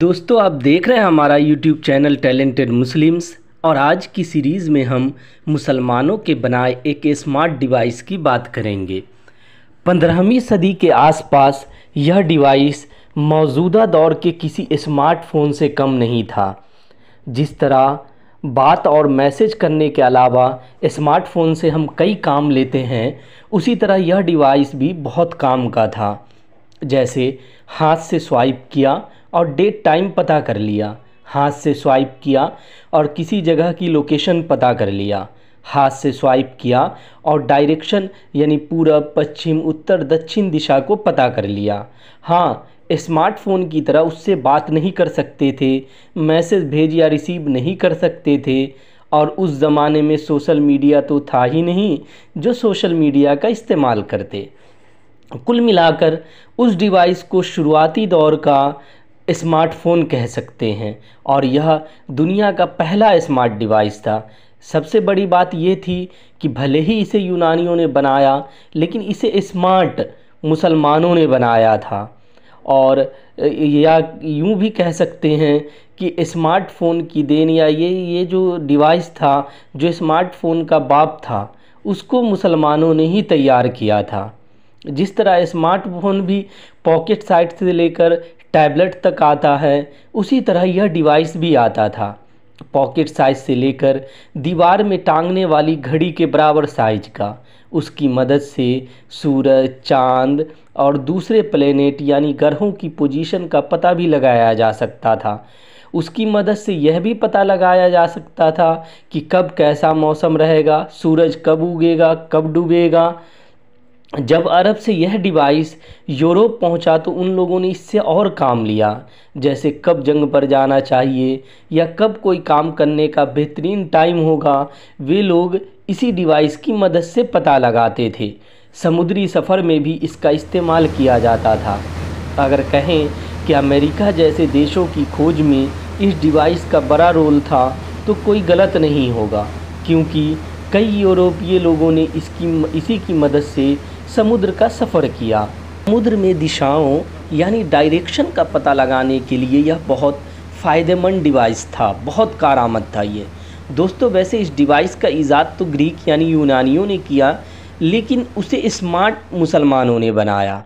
दोस्तों आप देख रहे हैं हमारा यूट्यूब चैनल टैलेंटेड मुस्लिम्स और आज की सीरीज़ में हम मुसलमानों के बनाए एक स्मार्ट डिवाइस की बात करेंगे पंद्रहवीं सदी के आसपास यह डिवाइस मौजूदा दौर के किसी स्मार्टफोन से कम नहीं था जिस तरह बात और मैसेज करने के अलावा स्मार्टफोन से हम कई काम लेते हैं उसी तरह यह डिवाइस भी बहुत काम का था जैसे हाथ से स्वाइप किया और डेट टाइम पता कर लिया हाथ से स्वाइप किया और किसी जगह की लोकेशन पता कर लिया हाथ से स्वाइप किया और डायरेक्शन यानी पूरब पश्चिम उत्तर दक्षिण दिशा को पता कर लिया हाँ स्मार्टफ़ोन की तरह उससे बात नहीं कर सकते थे मैसेज भेज या रिसीव नहीं कर सकते थे और उस ज़माने में सोशल मीडिया तो था ही नहीं जो सोशल मीडिया का इस्तेमाल करते कुल मिलाकर उस डिवाइस को शुरुआती दौर का स्मार्टफ़ोन कह सकते हैं और यह दुनिया का पहला स्मार्ट डिवाइस था सबसे बड़ी बात ये थी कि भले ही इसे यूनानियों ने बनाया लेकिन इसे स्मार्ट मुसलमानों ने बनाया था और या यूं भी कह सकते हैं कि स्मार्टफ़ोन की देन या ये ये जो डिवाइस था जो स्मार्टफ़ोन का बाप था उसको मुसलमानों ने ही तैयार किया था जिस तरह स्मार्टफ़ोन भी पॉकेट साइट से लेकर टैबलेट तक आता है उसी तरह यह डिवाइस भी आता था पॉकेट साइज से लेकर दीवार में टांगने वाली घड़ी के बराबर साइज का उसकी मदद से सूरज चांद और दूसरे प्लेनेट यानी ग्रहों की पोजीशन का पता भी लगाया जा सकता था उसकी मदद से यह भी पता लगाया जा सकता था कि कब कैसा मौसम रहेगा सूरज कब उगेगा कब डूबेगा जब अरब से यह डिवाइस यूरोप पहुंचा तो उन लोगों ने इससे और काम लिया जैसे कब जंग पर जाना चाहिए या कब कोई काम करने का बेहतरीन टाइम होगा वे लोग इसी डिवाइस की मदद से पता लगाते थे समुद्री सफ़र में भी इसका इस्तेमाल किया जाता था अगर कहें कि अमेरिका जैसे देशों की खोज में इस डिवाइस का बड़ा रोल था तो कोई गलत नहीं होगा क्योंकि कई यूरोपीय लोगों ने इसकी इसी की मदद से समुद्र का सफ़र किया समुद्र में दिशाओं यानी डायरेक्शन का पता लगाने के लिए यह बहुत फ़ायदेमंद डिवाइस था बहुत कारामद था ये दोस्तों वैसे इस डिवाइस का ईजाद तो ग्रीक यानी यूनानियों ने किया लेकिन उसे स्मार्ट मुसलमानों ने बनाया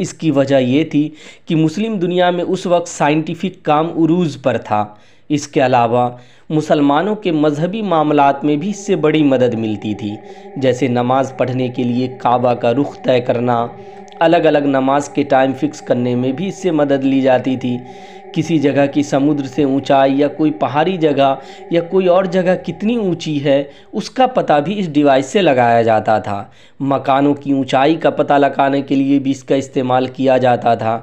इसकी वजह यह थी कि मुस्लिम दुनिया में उस वक्त साइंटिफिक काम उरूज पर था इसके अलावा मुसलमानों के मजहबी मामलों में भी इससे बड़ी मदद मिलती थी जैसे नमाज़ पढ़ने के लिए काबा का रुख तय करना अलग अलग नमाज के टाइम फिक्स करने में भी इससे मदद ली जाती थी किसी जगह की समुद्र से ऊंचाई या कोई पहाड़ी जगह या कोई और जगह कितनी ऊंची है उसका पता भी इस डिवाइस से लगाया जाता था मकानों की ऊंचाई का पता लगाने के लिए भी इसका इस्तेमाल किया जाता था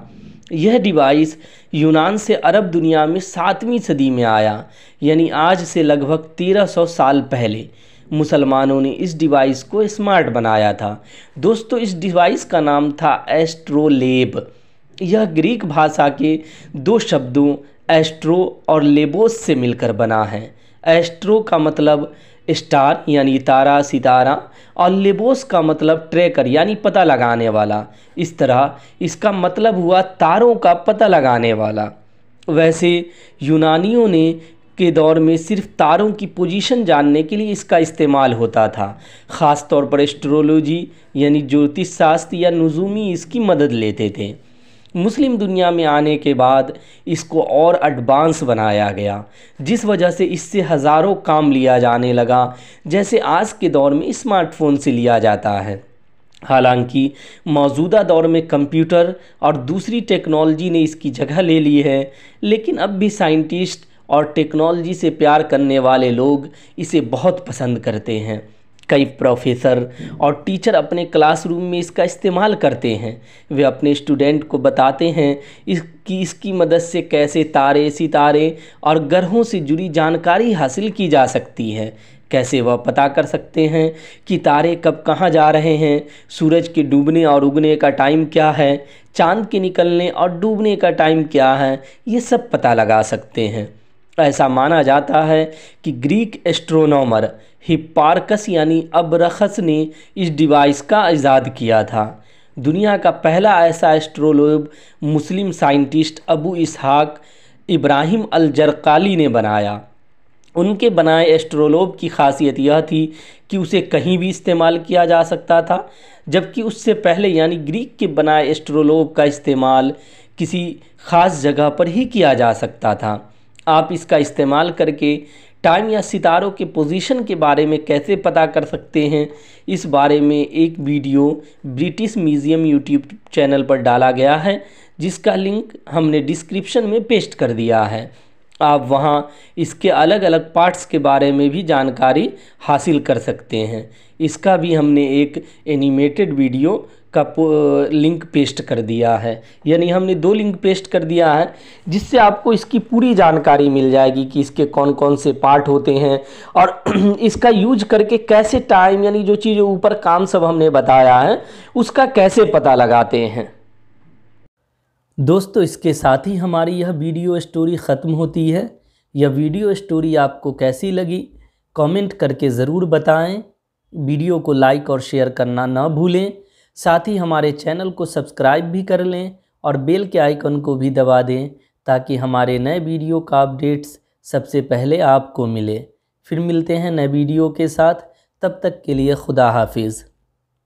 यह डिवाइस यूनान से अरब दुनिया में सातवीं सदी में आया यानी आज से लगभग 1300 साल पहले मुसलमानों ने इस डिवाइस को स्मार्ट बनाया था दोस्तों इस डिवाइस का नाम था एस्ट्रोलेब यह ग्रीक भाषा के दो शब्दों एस्ट्रो और लेबोस से मिलकर बना है एस्ट्रो का मतलब स्टार यानी तारा सितारा और लेबोस का मतलब ट्रेकर यानी पता लगाने वाला इस तरह इसका मतलब हुआ तारों का पता लगाने वाला वैसे यूनानियों ने के दौर में सिर्फ तारों की पोजीशन जानने के लिए इसका इस्तेमाल होता था ख़ास तौर पर एस्ट्रोलॉजी यानी ज्योतिष शास्त्र या नजूमी इसकी मदद लेते थे मुस्लिम दुनिया में आने के बाद इसको और एडवांस बनाया गया जिस वजह से इससे हज़ारों काम लिया जाने लगा जैसे आज के दौर में स्मार्टफोन से लिया जाता है हालांकि मौजूदा दौर में कंप्यूटर और दूसरी टेक्नोलॉजी ने इसकी जगह ले ली है लेकिन अब भी साइंटिस्ट और टेक्नोलॉजी से प्यार करने वाले लोग इसे बहुत पसंद करते हैं कई प्रोफेसर और टीचर अपने क्लासरूम में इसका इस्तेमाल करते हैं वे अपने स्टूडेंट को बताते हैं इस कि इसकी मदद से कैसे तारे सितारे और ग्रहों से जुड़ी जानकारी हासिल की जा सकती है कैसे वह पता कर सकते हैं कि तारे कब कहाँ जा रहे हैं सूरज के डूबने और उगने का टाइम क्या है चांद के निकलने और डूबने का टाइम क्या है ये सब पता लगा सकते हैं तो ऐसा माना जाता है कि ग्रीक एस्ट्रोनॉमर हिपार्कस यानी अबरखस ने इस डिवाइस का ईजाद किया था दुनिया का पहला ऐसा astrolabe Muslim scientist Abu Ishaq Ibrahim al Zarqali ने बनाया उनके बनाए एस्ट्रोलोब की खासियत यह थी कि उसे कहीं भी इस्तेमाल किया जा सकता था जबकि उससे पहले यानी ग्रीक के बनाए एस्ट्रोलोब का इस्तेमाल किसी ख़ास जगह पर ही किया जा सकता था आप इसका इस्तेमाल करके टाइम या सितारों के पोजीशन के बारे में कैसे पता कर सकते हैं इस बारे में एक video British Museum YouTube channel पर डाला गया है जिसका लिंक हमने डिस्क्रिप्शन में पेस्ट कर दिया है आप वहाँ इसके अलग अलग पार्ट्स के बारे में भी जानकारी हासिल कर सकते हैं इसका भी हमने एक एनिमेटेड वीडियो का लिंक पेस्ट कर दिया है यानी हमने दो लिंक पेस्ट कर दिया है जिससे आपको इसकी पूरी जानकारी मिल जाएगी कि इसके कौन कौन से पार्ट होते हैं और इसका यूज करके कैसे टाइम यानी जो चीज़ ऊपर काम सब हमने बताया है उसका कैसे पता लगाते हैं दोस्तों इसके साथ ही हमारी यह वीडियो स्टोरी ख़त्म होती है यह वीडियो स्टोरी आपको कैसी लगी कमेंट करके ज़रूर बताएं वीडियो को लाइक और शेयर करना ना भूलें साथ ही हमारे चैनल को सब्सक्राइब भी कर लें और बेल के आइकन को भी दबा दें ताकि हमारे नए वीडियो का अपडेट्स सबसे पहले आपको मिले फिर मिलते हैं नए वीडियो के साथ तब तक के लिए खुदा हाफिज़